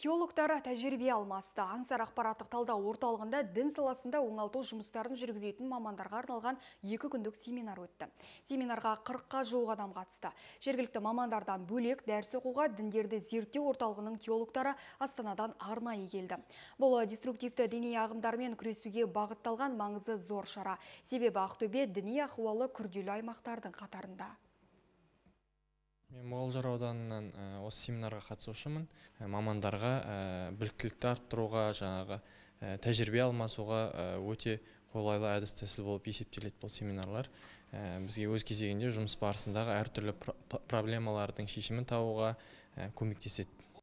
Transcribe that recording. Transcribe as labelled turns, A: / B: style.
A: Теологтар тәжірибе алмасты. Аңсар ақпараттық талдау орталығында дін саласында оңалту жұмыстарын жүргізетін мамандарға арналған екі күндік семинар өтті. Семинарға 40-қа жуық адам қатысты. Жергілікті мамандардан бөлек дәрсі оқуға діндерді зерттеу орталығының теологтары Астанадан арнайы келді. Бұл деструктивті діни ағымдармен күресуге бағытталған маңызы зор шара. Себебі Ақтөбе діни ахуалы күрделі аймақтардың қатарында
B: мен мұғалжар ауданынан э, осы семинарға қатысушымын э, мамандарға э, біліктілікті арттыруға жаңағы тәжірибе алмасуға өте қолайлы әдіс тәсіл болып есептеледі бұл семинарлар бізге өз кезегінде жұмыс барысындағы әртүрлі проблемалардың шешімін табуға көмектеседі